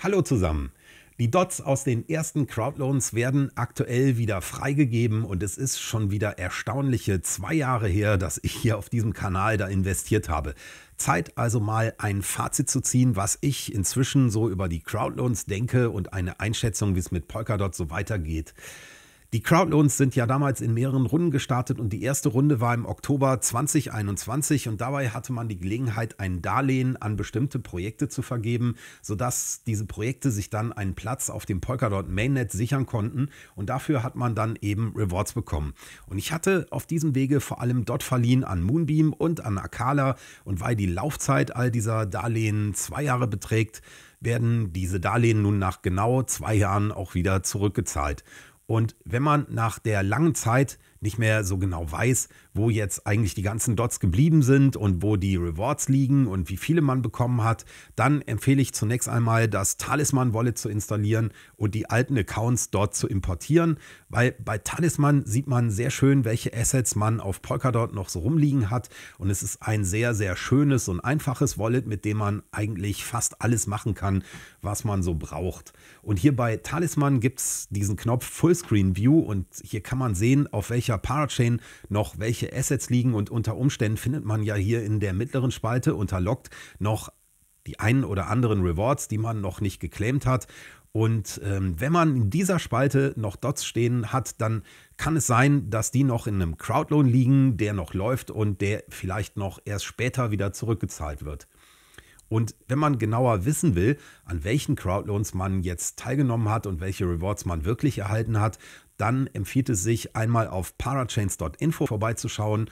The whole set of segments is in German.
Hallo zusammen. Die Dots aus den ersten Crowdloans werden aktuell wieder freigegeben und es ist schon wieder erstaunliche zwei Jahre her, dass ich hier auf diesem Kanal da investiert habe. Zeit also mal ein Fazit zu ziehen, was ich inzwischen so über die Crowdloans denke und eine Einschätzung, wie es mit Polkadot so weitergeht. Die Crowdloans sind ja damals in mehreren Runden gestartet und die erste Runde war im Oktober 2021 und dabei hatte man die Gelegenheit, ein Darlehen an bestimmte Projekte zu vergeben, sodass diese Projekte sich dann einen Platz auf dem Polkadot Mainnet sichern konnten und dafür hat man dann eben Rewards bekommen. Und ich hatte auf diesem Wege vor allem Dot verliehen an Moonbeam und an Akala und weil die Laufzeit all dieser Darlehen zwei Jahre beträgt, werden diese Darlehen nun nach genau zwei Jahren auch wieder zurückgezahlt. Und wenn man nach der langen Zeit nicht mehr so genau weiß, wo jetzt eigentlich die ganzen Dots geblieben sind und wo die Rewards liegen und wie viele man bekommen hat, dann empfehle ich zunächst einmal, das Talisman Wallet zu installieren und die alten Accounts dort zu importieren, weil bei Talisman sieht man sehr schön, welche Assets man auf Polkadot noch so rumliegen hat und es ist ein sehr, sehr schönes und einfaches Wallet, mit dem man eigentlich fast alles machen kann, was man so braucht. Und hier bei Talisman gibt es diesen Knopf Fullscreen View und hier kann man sehen, auf welche welcher Parachain noch welche Assets liegen und unter Umständen findet man ja hier in der mittleren Spalte unter Locked noch die einen oder anderen Rewards, die man noch nicht geclaimt hat. Und ähm, wenn man in dieser Spalte noch Dots stehen hat, dann kann es sein, dass die noch in einem Crowdloan liegen, der noch läuft und der vielleicht noch erst später wieder zurückgezahlt wird. Und wenn man genauer wissen will, an welchen Crowdloans man jetzt teilgenommen hat und welche Rewards man wirklich erhalten hat, dann empfiehlt es sich einmal auf parachains.info vorbeizuschauen.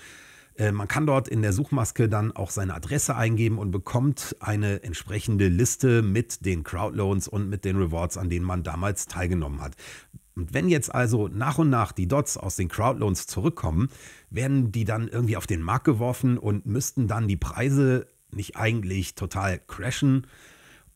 Äh, man kann dort in der Suchmaske dann auch seine Adresse eingeben und bekommt eine entsprechende Liste mit den Crowdloans und mit den Rewards, an denen man damals teilgenommen hat. Und wenn jetzt also nach und nach die Dots aus den Crowdloans zurückkommen, werden die dann irgendwie auf den Markt geworfen und müssten dann die Preise nicht eigentlich total crashen.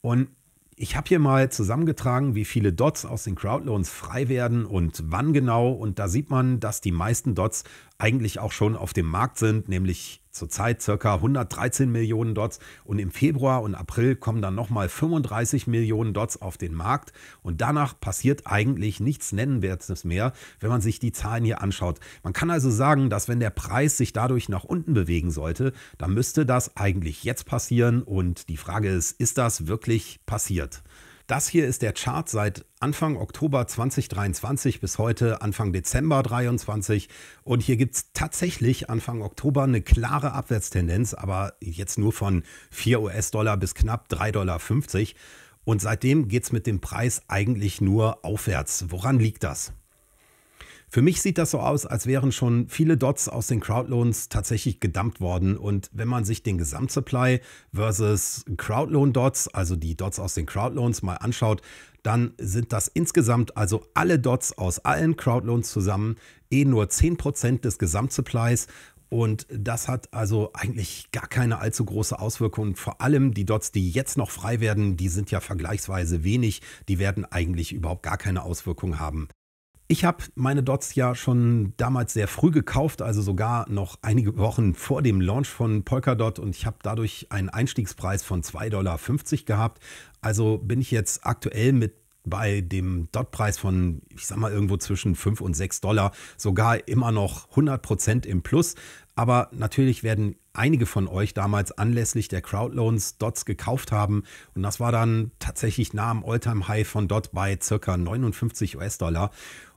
Und ich habe hier mal zusammengetragen, wie viele Dots aus den Crowdloans frei werden und wann genau. Und da sieht man, dass die meisten Dots eigentlich auch schon auf dem Markt sind, nämlich zurzeit circa 113 Millionen Dots und im Februar und April kommen dann nochmal 35 Millionen Dots auf den Markt und danach passiert eigentlich nichts Nennenwertes mehr, wenn man sich die Zahlen hier anschaut. Man kann also sagen, dass wenn der Preis sich dadurch nach unten bewegen sollte, dann müsste das eigentlich jetzt passieren und die Frage ist, ist das wirklich passiert? Das hier ist der Chart seit Anfang Oktober 2023 bis heute Anfang Dezember 2023. und hier gibt es tatsächlich Anfang Oktober eine klare Abwärtstendenz, aber jetzt nur von 4 US-Dollar bis knapp 3,50 Dollar. Und seitdem geht es mit dem Preis eigentlich nur aufwärts. Woran liegt das? Für mich sieht das so aus, als wären schon viele Dots aus den Crowdloans tatsächlich gedumpt worden. Und wenn man sich den Gesamtsupply versus Crowdloan-Dots, also die Dots aus den Crowdloans, mal anschaut, dann sind das insgesamt also alle Dots aus allen Crowdloans zusammen eh nur 10% des Gesamtsupplies. Und das hat also eigentlich gar keine allzu große Auswirkung. vor allem die Dots, die jetzt noch frei werden, die sind ja vergleichsweise wenig. Die werden eigentlich überhaupt gar keine Auswirkung haben. Ich habe meine Dots ja schon damals sehr früh gekauft, also sogar noch einige Wochen vor dem Launch von Polkadot und ich habe dadurch einen Einstiegspreis von 2,50 Dollar gehabt. Also bin ich jetzt aktuell mit bei dem Dot-Preis von, ich sag mal, irgendwo zwischen 5 und 6 Dollar sogar immer noch 100 Prozent im Plus. Aber natürlich werden einige von euch damals anlässlich der Crowdloans Dots gekauft haben. Und das war dann tatsächlich nah am Alltime high von Dot bei ca. 59 US-Dollar.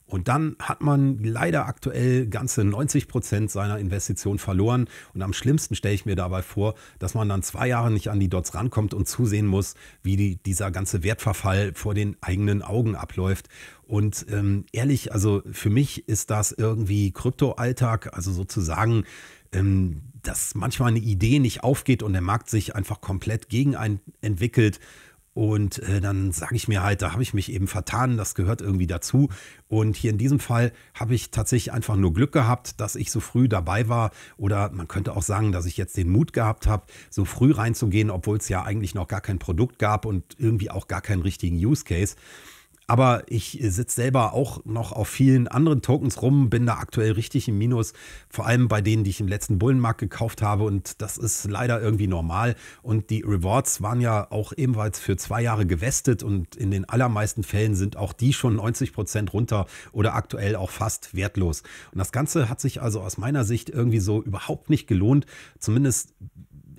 Und dann hat man leider aktuell ganze 90 Prozent seiner Investition verloren. Und am schlimmsten stelle ich mir dabei vor, dass man dann zwei Jahre nicht an die Dots rankommt und zusehen muss, wie die, dieser ganze Wertverfall vor den eigenen Augen abläuft. Und ähm, ehrlich, also für mich ist das irgendwie Krypto-Alltag, also sozusagen. Ähm, dass manchmal eine Idee nicht aufgeht und der Markt sich einfach komplett gegen einen entwickelt und äh, dann sage ich mir halt, da habe ich mich eben vertan, das gehört irgendwie dazu. Und hier in diesem Fall habe ich tatsächlich einfach nur Glück gehabt, dass ich so früh dabei war. Oder man könnte auch sagen, dass ich jetzt den Mut gehabt habe, so früh reinzugehen, obwohl es ja eigentlich noch gar kein Produkt gab und irgendwie auch gar keinen richtigen Use Case. Aber ich sitze selber auch noch auf vielen anderen Tokens rum, bin da aktuell richtig im Minus, vor allem bei denen, die ich im letzten Bullenmarkt gekauft habe. Und das ist leider irgendwie normal. Und die Rewards waren ja auch ebenfalls für zwei Jahre gewestet und in den allermeisten Fällen sind auch die schon 90 Prozent runter oder aktuell auch fast wertlos. Und das Ganze hat sich also aus meiner Sicht irgendwie so überhaupt nicht gelohnt, zumindest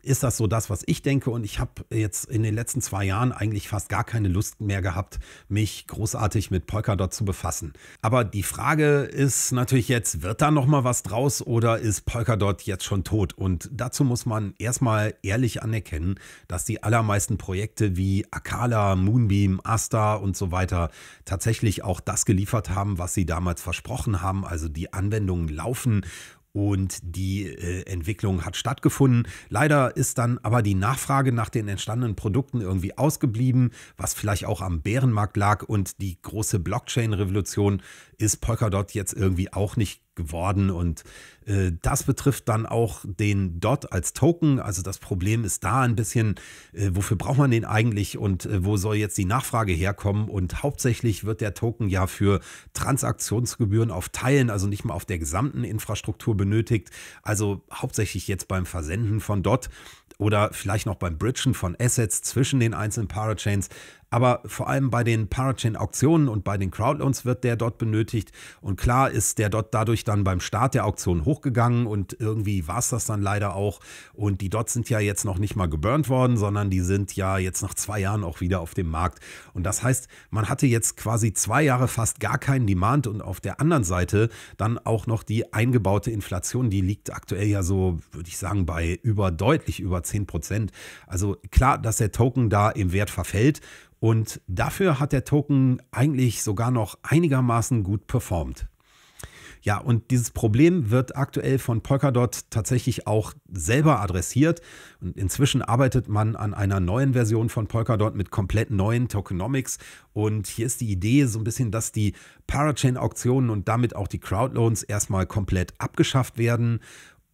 ist das so das, was ich denke. Und ich habe jetzt in den letzten zwei Jahren eigentlich fast gar keine Lust mehr gehabt, mich großartig mit Polkadot zu befassen. Aber die Frage ist natürlich jetzt, wird da nochmal was draus oder ist Polkadot jetzt schon tot? Und dazu muss man erstmal ehrlich anerkennen, dass die allermeisten Projekte wie Akala, Moonbeam, Asta und so weiter tatsächlich auch das geliefert haben, was sie damals versprochen haben. Also die Anwendungen laufen und die äh, Entwicklung hat stattgefunden. Leider ist dann aber die Nachfrage nach den entstandenen Produkten irgendwie ausgeblieben, was vielleicht auch am Bärenmarkt lag und die große Blockchain-Revolution ist Polkadot jetzt irgendwie auch nicht geworden und äh, das betrifft dann auch den Dot als Token. Also das Problem ist da ein bisschen, äh, wofür braucht man den eigentlich und äh, wo soll jetzt die Nachfrage herkommen? Und hauptsächlich wird der Token ja für Transaktionsgebühren auf Teilen, also nicht mal auf der gesamten Infrastruktur benötigt. Also hauptsächlich jetzt beim Versenden von Dot oder vielleicht noch beim Bridgen von Assets zwischen den einzelnen Parachains aber vor allem bei den Parachain-Auktionen und bei den Crowdloans wird der dort benötigt. Und klar ist der dort dadurch dann beim Start der Auktion hochgegangen und irgendwie war es das dann leider auch. Und die Dots sind ja jetzt noch nicht mal geburnt worden, sondern die sind ja jetzt nach zwei Jahren auch wieder auf dem Markt. Und das heißt, man hatte jetzt quasi zwei Jahre fast gar keinen Demand und auf der anderen Seite dann auch noch die eingebaute Inflation, die liegt aktuell ja so, würde ich sagen, bei über deutlich über 10 Prozent. Also klar, dass der Token da im Wert verfällt und dafür hat der Token eigentlich sogar noch einigermaßen gut performt. Ja, und dieses Problem wird aktuell von Polkadot tatsächlich auch selber adressiert. Und inzwischen arbeitet man an einer neuen Version von Polkadot mit komplett neuen Tokenomics. Und hier ist die Idee so ein bisschen, dass die Parachain-Auktionen und damit auch die Crowdloans erstmal komplett abgeschafft werden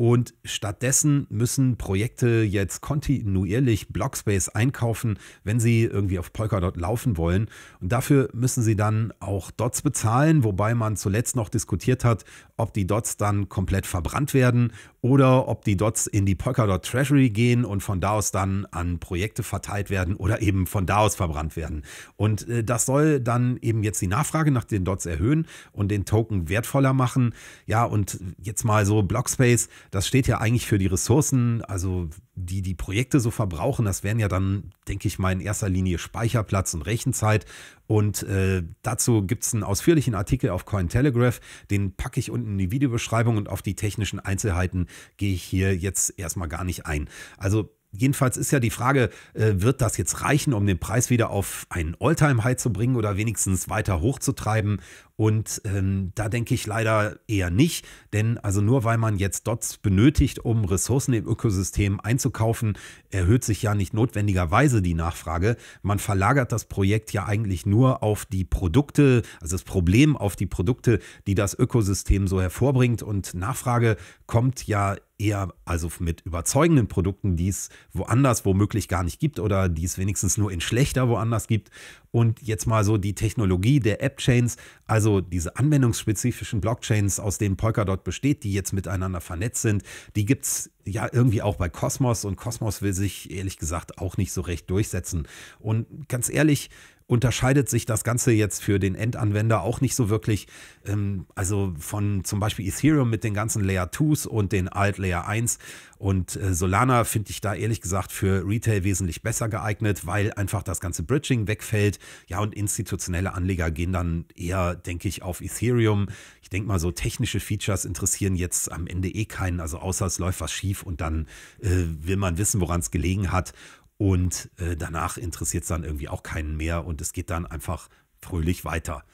und stattdessen müssen Projekte jetzt kontinuierlich Blockspace einkaufen, wenn sie irgendwie auf Polkadot laufen wollen. Und dafür müssen sie dann auch Dots bezahlen, wobei man zuletzt noch diskutiert hat, ob die Dots dann komplett verbrannt werden oder ob die Dots in die Polkadot Treasury gehen und von da aus dann an Projekte verteilt werden oder eben von da aus verbrannt werden. Und äh, das soll dann eben jetzt die Nachfrage nach den Dots erhöhen und den Token wertvoller machen. Ja, und jetzt mal so Blockspace das steht ja eigentlich für die Ressourcen, also die die Projekte so verbrauchen. Das wären ja dann, denke ich mal, in erster Linie Speicherplatz und Rechenzeit. Und äh, dazu gibt es einen ausführlichen Artikel auf Cointelegraph. Den packe ich unten in die Videobeschreibung und auf die technischen Einzelheiten gehe ich hier jetzt erstmal gar nicht ein. Also Jedenfalls ist ja die Frage, äh, wird das jetzt reichen, um den Preis wieder auf einen Alltime-High zu bringen oder wenigstens weiter hochzutreiben? Und ähm, da denke ich leider eher nicht, denn also nur weil man jetzt Dots benötigt, um Ressourcen im Ökosystem einzukaufen, erhöht sich ja nicht notwendigerweise die Nachfrage. Man verlagert das Projekt ja eigentlich nur auf die Produkte, also das Problem auf die Produkte, die das Ökosystem so hervorbringt. Und Nachfrage kommt ja eher also mit überzeugenden Produkten, die es woanders womöglich gar nicht gibt oder die es wenigstens nur in schlechter woanders gibt und jetzt mal so die Technologie der App-Chains, also diese anwendungsspezifischen Blockchains, aus denen Polkadot besteht, die jetzt miteinander vernetzt sind, die gibt es ja irgendwie auch bei Cosmos und Cosmos will sich ehrlich gesagt auch nicht so recht durchsetzen. Und ganz ehrlich, unterscheidet sich das Ganze jetzt für den Endanwender auch nicht so wirklich. Ähm, also von zum Beispiel Ethereum mit den ganzen Layer 2s und den Alt Layer 1. Und äh, Solana finde ich da ehrlich gesagt für Retail wesentlich besser geeignet, weil einfach das ganze Bridging wegfällt. Ja, und institutionelle Anleger gehen dann eher, denke ich, auf Ethereum. Ich denke mal, so technische Features interessieren jetzt am Ende eh keinen. Also außer es läuft was schief und dann äh, will man wissen, woran es gelegen hat. Und äh, danach interessiert es dann irgendwie auch keinen mehr und es geht dann einfach fröhlich weiter.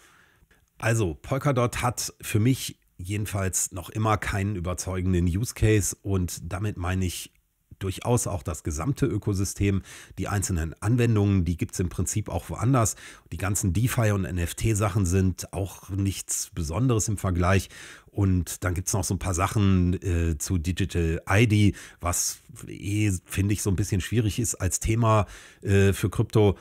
Also, Polkadot hat für mich jedenfalls noch immer keinen überzeugenden Use Case und damit meine ich durchaus auch das gesamte Ökosystem. Die einzelnen Anwendungen, die gibt es im Prinzip auch woanders. Die ganzen DeFi und NFT-Sachen sind auch nichts Besonderes im Vergleich. Und dann gibt es noch so ein paar Sachen äh, zu Digital ID, was eh, finde ich, so ein bisschen schwierig ist als Thema äh, für Krypto.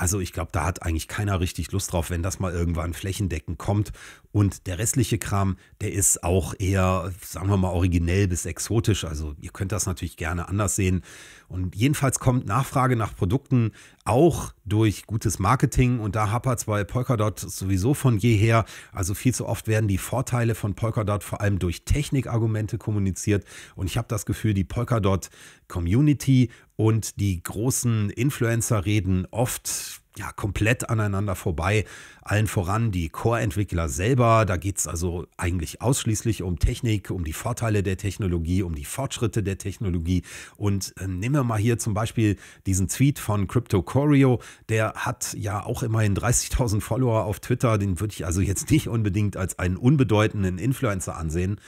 Also ich glaube, da hat eigentlich keiner richtig Lust drauf, wenn das mal irgendwann flächendeckend kommt. Und der restliche Kram, der ist auch eher, sagen wir mal, originell bis exotisch. Also ihr könnt das natürlich gerne anders sehen. Und jedenfalls kommt Nachfrage nach Produkten auch durch gutes Marketing. Und da hapert es bei Polkadot sowieso von jeher. Also viel zu oft werden die Vorteile von Polkadot vor allem durch Technikargumente kommuniziert. Und ich habe das Gefühl, die Polkadot Community und die großen Influencer reden oft ja, komplett aneinander vorbei. Allen voran die Core-Entwickler selber. Da geht es also eigentlich ausschließlich um Technik, um die Vorteile der Technologie, um die Fortschritte der Technologie. Und äh, nehmen wir mal hier zum Beispiel diesen Tweet von Crypto Corio. Der hat ja auch immerhin 30.000 Follower auf Twitter. Den würde ich also jetzt nicht unbedingt als einen unbedeutenden Influencer ansehen.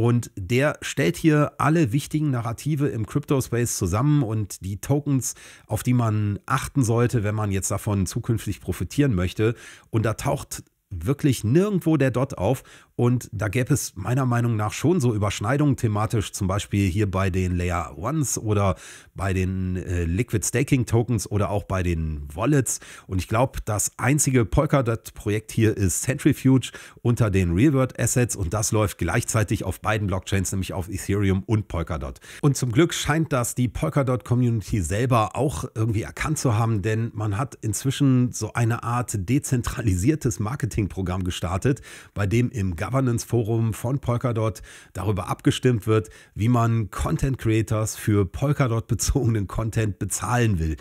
Und der stellt hier alle wichtigen Narrative im Crypto-Space zusammen und die Tokens, auf die man achten sollte, wenn man jetzt davon zukünftig profitieren möchte. Und da taucht wirklich nirgendwo der Dot auf. Und da gäbe es meiner Meinung nach schon so Überschneidungen thematisch, zum Beispiel hier bei den Layer Ones oder bei den äh, Liquid Staking Tokens oder auch bei den Wallets. Und ich glaube, das einzige Polkadot-Projekt hier ist Centrifuge unter den Real World Assets und das läuft gleichzeitig auf beiden Blockchains, nämlich auf Ethereum und Polkadot. Und zum Glück scheint das die Polkadot-Community selber auch irgendwie erkannt zu haben, denn man hat inzwischen so eine Art dezentralisiertes Marketing Ratingprogramm gestartet, bei dem im Governance Forum von Polkadot darüber abgestimmt wird, wie man Content Creators für Polkadot bezogenen Content bezahlen will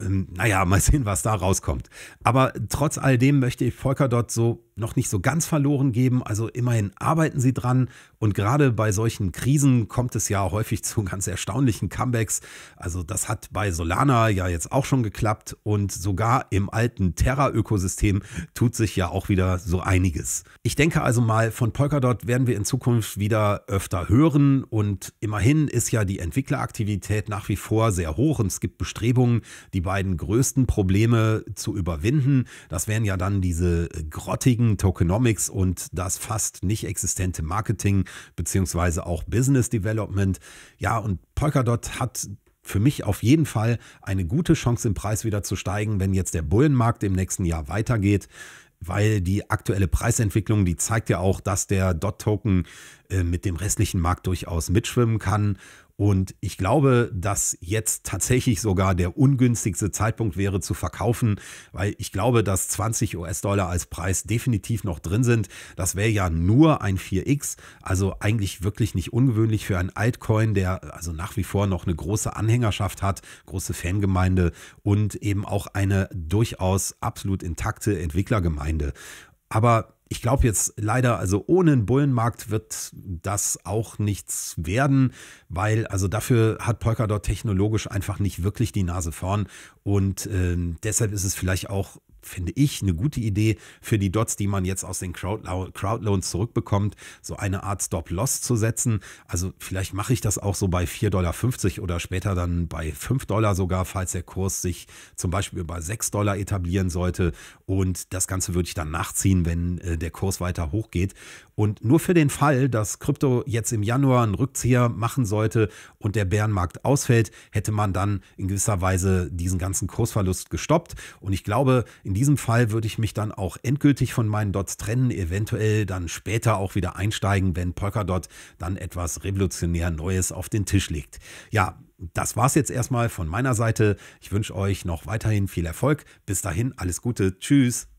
ähm, naja, mal sehen, was da rauskommt. Aber trotz all dem möchte ich Polkadot so noch nicht so ganz verloren geben. Also immerhin arbeiten sie dran. Und gerade bei solchen Krisen kommt es ja häufig zu ganz erstaunlichen Comebacks. Also das hat bei Solana ja jetzt auch schon geklappt. Und sogar im alten Terra-Ökosystem tut sich ja auch wieder so einiges. Ich denke also mal, von Polkadot werden wir in Zukunft wieder öfter hören. Und immerhin ist ja die Entwickleraktivität nach wie vor sehr hoch. Und es gibt Bestrebungen, die beiden größten Probleme zu überwinden. Das wären ja dann diese grottigen Marketing, Tokenomics und das fast nicht existente Marketing beziehungsweise auch Business Development. Ja, und Polkadot hat für mich auf jeden Fall eine gute Chance, im Preis wieder zu steigen, wenn jetzt der Bullenmarkt im nächsten Jahr weitergeht weil die aktuelle Preisentwicklung, die zeigt ja auch, dass der DOT-Token äh, mit dem restlichen Markt durchaus mitschwimmen kann. Und ich glaube, dass jetzt tatsächlich sogar der ungünstigste Zeitpunkt wäre zu verkaufen, weil ich glaube, dass 20 US-Dollar als Preis definitiv noch drin sind. Das wäre ja nur ein 4x, also eigentlich wirklich nicht ungewöhnlich für einen Altcoin, der also nach wie vor noch eine große Anhängerschaft hat, große Fangemeinde und eben auch eine durchaus absolut intakte Entwicklergemeinde. Aber ich glaube jetzt leider, also ohne einen Bullenmarkt wird das auch nichts werden, weil also dafür hat Polkadot technologisch einfach nicht wirklich die Nase vorn und äh, deshalb ist es vielleicht auch finde ich, eine gute Idee für die Dots, die man jetzt aus den Crowdloans zurückbekommt, so eine Art Stop-Loss zu setzen. Also vielleicht mache ich das auch so bei 4,50 Dollar oder später dann bei 5 Dollar sogar, falls der Kurs sich zum Beispiel über 6 Dollar etablieren sollte. Und das Ganze würde ich dann nachziehen, wenn äh, der Kurs weiter hochgeht. Und nur für den Fall, dass Krypto jetzt im Januar einen Rückzieher machen sollte und der Bärenmarkt ausfällt, hätte man dann in gewisser Weise diesen ganzen Kursverlust gestoppt. Und ich glaube, in diesem Fall würde ich mich dann auch endgültig von meinen Dots trennen, eventuell dann später auch wieder einsteigen, wenn Polkadot dann etwas revolutionär Neues auf den Tisch legt. Ja, das war's jetzt erstmal von meiner Seite. Ich wünsche euch noch weiterhin viel Erfolg. Bis dahin alles Gute. Tschüss.